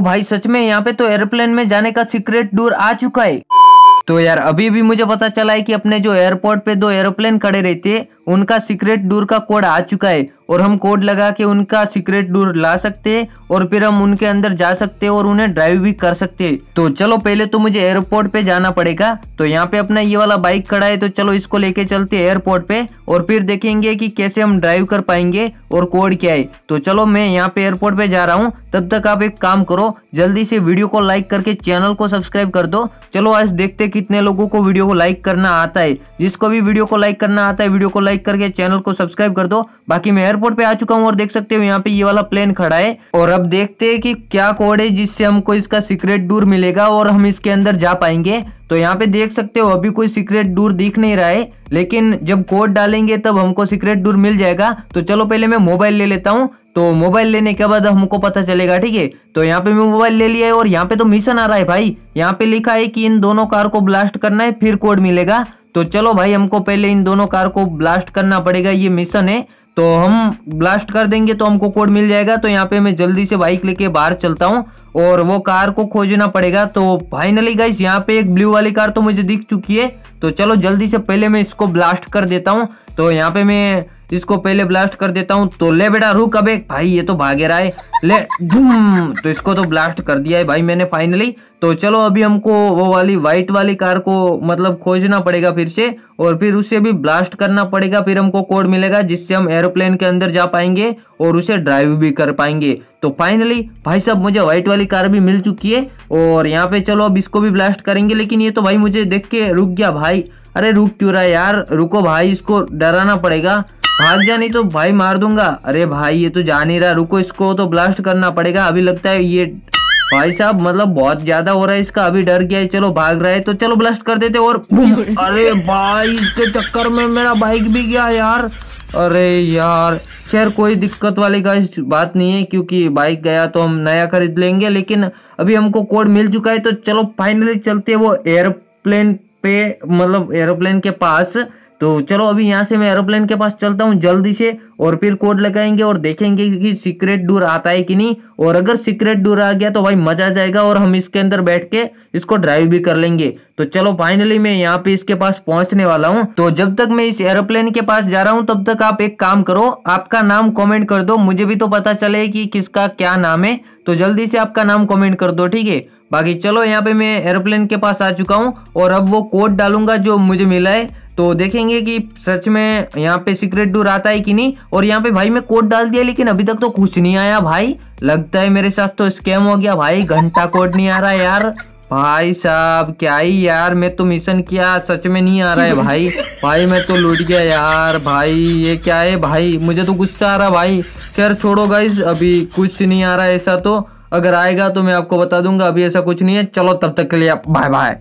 भाई सच में यहाँ पे तो एयरप्लेन में जाने का सीक्रेट डोर आ चुका है तो यार अभी भी मुझे पता चला है कि अपने जो एयरपोर्ट पे दो एरोप्लेन खड़े रहते हैं उनका सीक्रेट डोर का कोड आ चुका है और हम कोड लगा के उनका सीक्रेट डोर ला सकते हैं और फिर हम उनके अंदर जा सकते और उन्हें ड्राइव भी कर सकते तो चलो पहले तो मुझे एयरपोर्ट पे जाना पड़ेगा तो यहाँ पे अपना ये वाला बाइक खड़ा है तो चलो इसको लेके चलते एयरपोर्ट पे और फिर देखेंगे कि कैसे हम ड्राइव कर पाएंगे और कोड क्या है तो चलो मैं यहाँ पे एयरपोर्ट पे जा रहा हूँ तब तक आप एक काम करो जल्दी से वीडियो को लाइक करके चैनल को सब्सक्राइब कर दो चलो आज देखते कितने लोगों को वीडियो को लाइक करना आता है जिसको भी वीडियो को लाइक करना आता है वीडियो को लाइक करके चैनल को सब्सक्राइब कर दो बाकी मैं एयरपोर्ट पे आ चुका हूँ और देख सकते हो यहाँ पे ये वाला प्लेन खड़ा है और अब देखते हैं कि क्या कोड है जिससे हमको इसका सीक्रेट डूर मिलेगा और हम इसके अंदर जा पाएंगे तो यहाँ पे देख सकते हो अभी कोई सीक्रेट डूर दिख नहीं रहा है लेकिन जब कोड डालेंगे तब हमको सीक्रेट डूर मिल जाएगा तो चलो पहले मैं मोबाइल ले लेता हूँ तो मोबाइल लेने के बाद हमको पता चलेगा ठीक है तो यहाँ पे मैं मोबाइल ले लिया है और यहाँ पे तो मिशन आ रहा है भाई यहाँ पे लिखा है कि इन दोनों कार को ब्लास्ट करना है फिर कोड मिलेगा तो चलो भाई हमको पहले इन दोनों कार को ब्लास्ट करना पड़ेगा ये मिशन है तो हम ब्लास्ट कर देंगे तो हमको कोड मिल जाएगा तो यहाँ पे मैं जल्दी से बाइक लेके बाहर चलता हूँ और वो कार को खोजना पड़ेगा तो फाइनली गाइस यहाँ पे एक ब्लू वाली कार तो मुझे दिख चुकी है तो चलो जल्दी से पहले मैं इसको ब्लास्ट कर देता हूँ तो यहाँ पे मैं तो इसको पहले ब्लास्ट कर देता हूँ तो ले बेटा रुक अबे भाई ये तो भागे रहा है ले तो इसको तो ब्लास्ट कर दिया है भाई मैंने फाइनली तो चलो अभी हमको वो वाली व्हाइट वाली कार को मतलब खोजना पड़ेगा फिर से और फिर उसे भी ब्लास्ट करना पड़ेगा फिर हमको कोड मिलेगा जिससे हम एरोप्लेन के अंदर जा पाएंगे और उसे ड्राइव भी कर पाएंगे तो फाइनली भाई साहब मुझे व्हाइट वाली कार भी मिल चुकी है और यहाँ पे चलो अब इसको भी ब्लास्ट करेंगे लेकिन ये तो भाई मुझे देख के रुक गया भाई अरे रुक क्यों रहा है यार रुको भाई इसको डराना पड़ेगा भाग जा नहीं तो भाई मार दूंगा अरे भाई ये तो जा नहीं रहा रुको इसको तो ब्लास्ट करना पड़ेगा अभी लगता है ये भाई साहब मतलब बहुत ज्यादा हो रहा है इसका अभी डर गया है चलो भाग रहा है तो चलो ब्लास्ट कर देते और अरे भाई इसके चक्कर में मेरा बाइक भी गया यार अरे यार खैर कोई दिक्कत वाली का बात नहीं है क्योंकि बाइक गया तो हम नया खरीद लेंगे लेकिन अभी हमको कोड मिल चुका है तो चलो फाइनली चलते हैं वो एयरप्लेन पे मतलब एयरप्लेन के पास तो चलो अभी यहाँ से मैं एरोप्लेन के पास चलता हूँ जल्दी से और फिर कोड लगाएंगे और देखेंगे कि सीक्रेट डूर आता है कि नहीं और अगर सीक्रेट डूर आ गया तो भाई मजा आ जाएगा और हम इसके अंदर बैठ के इसको ड्राइव भी कर लेंगे तो चलो फाइनली मैं यहाँ पे इसके पास पहुंचने वाला हूँ तो जब तक मैं इस एरोप्लेन के पास जा रहा हूँ तब तक आप एक काम करो आपका नाम कॉमेंट कर दो मुझे भी तो पता चले कि किसका क्या नाम है तो जल्दी से आपका नाम कॉमेंट कर दो ठीक है बाकी चलो यहाँ पे मैं एरोप्लेन के पास आ चुका हूँ और अब वो कोड डालूंगा जो मुझे मिला है तो देखेंगे कि सच में यहाँ पे सीक्रेट डोर आता है कि नहीं और यहाँ पे भाई मैं कोड डाल दिया लेकिन अभी तक तो कुछ नहीं आया भाई लगता है मेरे साथ तो स्कैम हो गया भाई घंटा कोड नहीं आ रहा यार भाई साहब क्या ही यार मैं तो मिशन किया सच में नहीं आ रहा है भाई भाई मैं तो लूट गया यार भाई ये क्या है भाई मुझे तो गुस्सा आ रहा भाई सर छोड़ो गाइज अभी कुछ नहीं आ रहा है ऐसा तो अगर आएगा तो मैं आपको बता दूंगा अभी ऐसा कुछ नहीं है चलो तब तक के लिए बाय बाय